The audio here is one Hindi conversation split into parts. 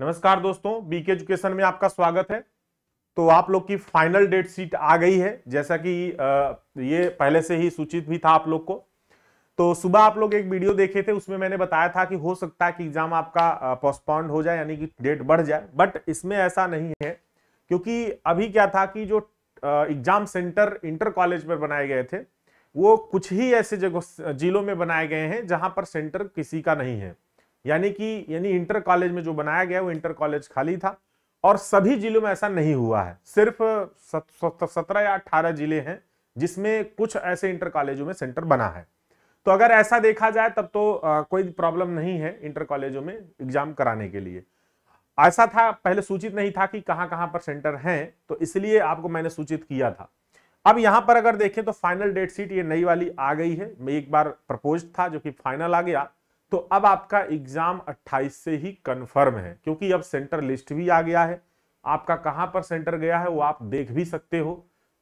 नमस्कार दोस्तों बीके एजुकेशन में आपका स्वागत है तो आप लोग की फाइनल डेट सीट आ गई है जैसा कि ये पहले से ही सूचित भी था आप लोग को तो सुबह आप लोग एक वीडियो देखे थे उसमें मैंने बताया था कि हो सकता है कि एग्जाम आपका पोस्टपोन्ड हो जाए यानी कि डेट बढ़ जाए बट इसमें ऐसा नहीं है क्योंकि अभी क्या था कि जो एग्जाम सेंटर इंटर कॉलेज में बनाए गए थे वो कुछ ही ऐसे जगह जिलों में बनाए गए हैं जहां पर सेंटर किसी का नहीं है यानी कि यानी इंटर कॉलेज में जो बनाया गया वो इंटर कॉलेज खाली था और सभी जिलों में ऐसा नहीं हुआ है सिर्फ सत्रह या अठारह जिले हैं जिसमें कुछ ऐसे इंटर कॉलेजों में सेंटर बना है तो अगर ऐसा देखा जाए तब तो आ, कोई प्रॉब्लम नहीं है इंटर कॉलेजों में एग्जाम कराने के लिए ऐसा था पहले सूचित नहीं था कि कहां कहां पर सेंटर हैं तो इसलिए आपको मैंने सूचित किया था अब यहाँ पर अगर देखें तो फाइनल डेट शीट ये नई वाली आ गई है एक बार प्रपोज था जो कि फाइनल आ गया तो अब आपका एग्जाम 28 से ही कंफर्म है क्योंकि अब सेंटर लिस्ट भी आ गया है आपका कहां पर सेंटर गया है वो आप देख भी सकते हो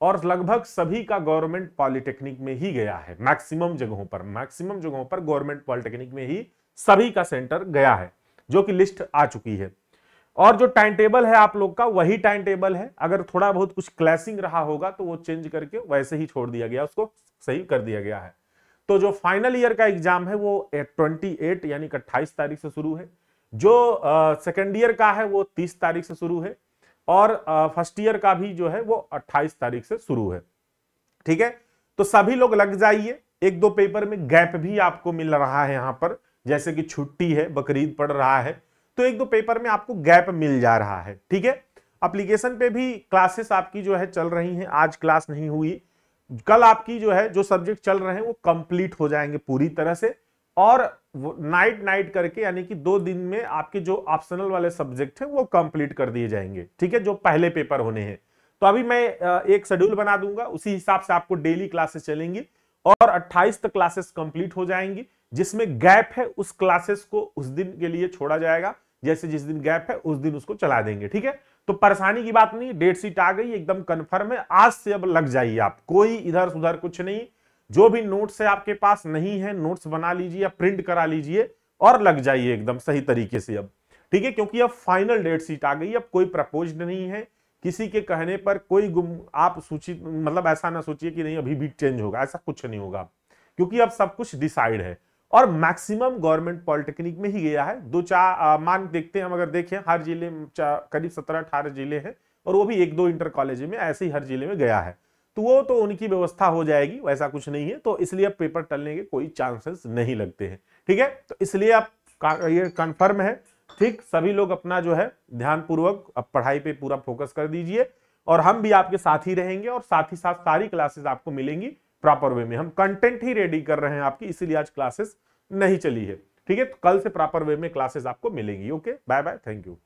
और लगभग सभी का गवर्नमेंट पॉलिटेक्निक में ही गया है मैक्सिमम जगहों पर मैक्सिमम जगहों पर गवर्नमेंट पॉलिटेक्निक में ही सभी का सेंटर गया है जो कि लिस्ट आ चुकी है और जो टाइम टेबल है आप लोग का वही टाइम टेबल है अगर थोड़ा बहुत कुछ क्लैसिंग रहा होगा तो वो चेंज करके वैसे ही छोड़ दिया गया उसको सही कर दिया गया है तो जो फाइनल ईयर का एग्जाम है वो ट्वेंटी eh, एट यानी कि अट्ठाईस तारीख से शुरू है जो सेकेंड ईयर का है वो तीस तारीख से शुरू है और फर्स्ट ईयर का भी जो है वो अट्ठाईस तारीख से शुरू है ठीक है तो सभी लोग लग जाइए एक दो पेपर में गैप भी आपको मिल रहा है यहाँ पर जैसे कि छुट्टी है बकरीद पड़ रहा है तो एक दो पेपर में आपको गैप मिल जा रहा है ठीक है अप्लीकेशन पे भी क्लासेस आपकी जो है चल रही हैं आज क्लास नहीं हुई कल आपकी जो है जो सब्जेक्ट चल रहे हैं वो कंप्लीट हो जाएंगे पूरी तरह से और नाइट नाइट करके यानी कि दो दिन में आपके जो ऑप्शनल वाले सब्जेक्ट हैं वो कंप्लीट कर दिए जाएंगे ठीक है जो पहले पेपर होने हैं तो अभी मैं एक शेड्यूल बना दूंगा उसी हिसाब से आपको डेली क्लासेस चलेंगी और 28 तक क्लासेस कंप्लीट हो जाएंगी जिसमें गैप है उस क्लासेस को उस दिन के लिए छोड़ा जाएगा जैसे जिस दिन गैप है उस दिन उसको चला देंगे ठीक है तो परेशानी की बात नहीं डेट शीट आ गई एकदम कंफर्म है आज से अब लग जाइए आप कोई इधर उधर कुछ नहीं जो भी नोट्स है आपके पास नहीं है नोट्स बना लीजिए या प्रिंट करा लीजिए और लग जाइए एकदम सही तरीके से अब ठीक है क्योंकि अब फाइनल डेट शीट आ गई अब कोई प्रपोज नहीं है किसी के कहने पर कोई गुम आप सूचित मतलब ऐसा ना सोचिए कि नहीं अभी भी चेंज होगा ऐसा कुछ नहीं होगा क्योंकि अब सब कुछ डिसाइड है और मैक्सिमम गवर्नमेंट पॉलिटेक्निक में ही गया है दो चार मान देखते हैं हम अगर देखें हर जिले में करीब सत्रह अठारह जिले हैं और वो भी एक दो इंटर कॉलेज में ऐसे ही हर जिले में गया है तो वो तो उनकी व्यवस्था हो जाएगी वैसा कुछ नहीं है तो इसलिए अब पेपर टलने के कोई चांसेस नहीं लगते हैं ठीक है तो इसलिए आप ये कन्फर्म है ठीक सभी लोग अपना जो है ध्यानपूर्वक अब पढ़ाई पे पूरा फोकस कर दीजिए और हम भी आपके साथ ही रहेंगे और साथ ही साथ सारी क्लासेस आपको मिलेंगी प्रॉपर वे में हम कंटेंट ही रेडी कर रहे हैं आपकी इसीलिए आज क्लासेस नहीं चली है ठीक है तो कल से प्रॉपर वे में क्लासेस आपको मिलेंगी okay bye bye thank you